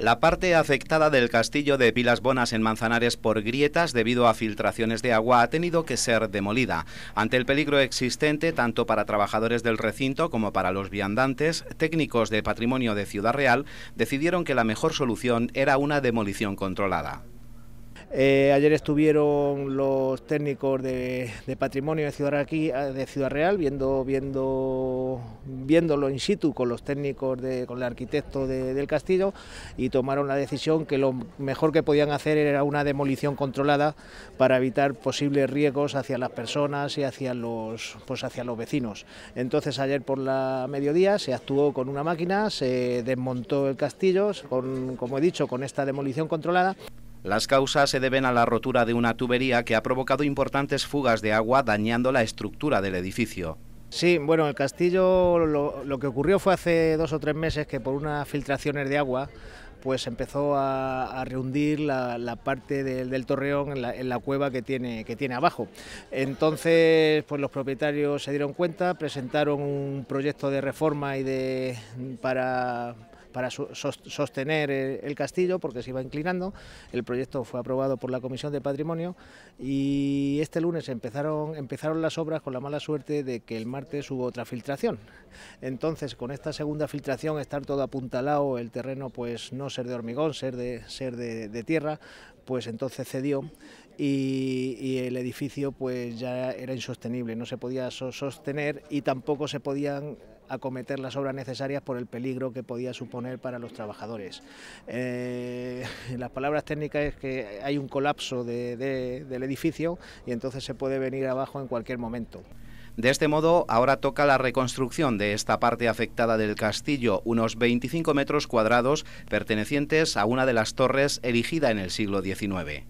La parte afectada del castillo de Pilas Bonas en Manzanares por grietas debido a filtraciones de agua ha tenido que ser demolida. Ante el peligro existente tanto para trabajadores del recinto como para los viandantes, técnicos de patrimonio de Ciudad Real decidieron que la mejor solución era una demolición controlada. Eh, ayer estuvieron los técnicos de, patrimonio eh, de Ciudad, Real viendo, viendo, viéndolo in situ con los técnicos, con el arquitecto del castillo y tomaron la decisión que lo mejor que podían hacer era una demolición controlada para evitar posibles riesgos hacia las personas y hacia los, pues hacia los vecinos. Entonces ayer por la mediodía se actuó con una máquina, se desmontó el castillo, con, como he dicho, con esta demolición controlada. Las causas se deben a la rotura de una tubería que ha provocado importantes fugas de agua dañando la estructura del edificio. Sí, bueno, el castillo lo, que ocurrió fue hace dos o tres meses que por unas filtraciones de agua pues empezó a, a rehundir la, parte del, torreón en la, en la, cueva que tiene, que tiene abajo. Entonces, pues los propietarios se dieron cuenta, presentaron un proyecto de reforma y de para para sostener eh, el castillo porque se iba inclinando. El proyecto fue aprobado por la Comisión de Patrimonio y este lunes empezaron, empezaron las obras con la mala suerte de que el martes hubo otra filtración. Entonces, con esta segunda filtración, estar todo apuntalado, el terreno pues no ser de hormigón, ser de, ser de, tierra, pues entonces cedió y, y, el edificio pues ya era insostenible, no se podía sostener y tampoco se podían acometer las obras necesarias por el peligro que podía suponer para los trabajadores. Eh, las palabras técnicas es que hay un colapso del edificio y entonces se puede venir abajo en cualquier momento. De este modo, ahora toca la reconstrucción de esta parte afectada del castillo, unos 25 metros cuadrados pertenecientes a una de las torres erigida en el siglo XIX.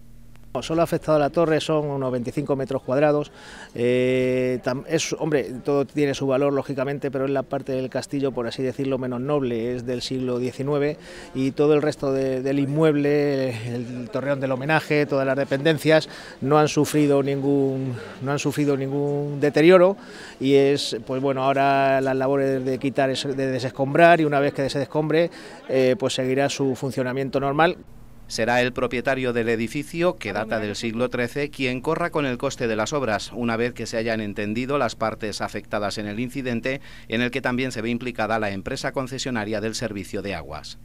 Solo ha afectado a la torre, son unos 25 metros cuadrados. Eh, hombre, todo tiene su valor, lógicamente, pero es la parte del castillo, por así decirlo, menos noble, es del siglo XIX y todo el resto del inmueble, el, torreón del homenaje, todas las dependencias, no han sufrido ningún, no han sufrido ningún deterioro y es, pues bueno, ahora las labores de quitar, de desescombrar y una vez que se descombre, eh, pues seguirá su funcionamiento normal. Será el propietario del edificio, que data del siglo XIII, quien corra con el coste de las obras, una vez que se hayan entendido las partes afectadas en el incidente, en el que también se ve implicada la empresa concesionaria del servicio de aguas.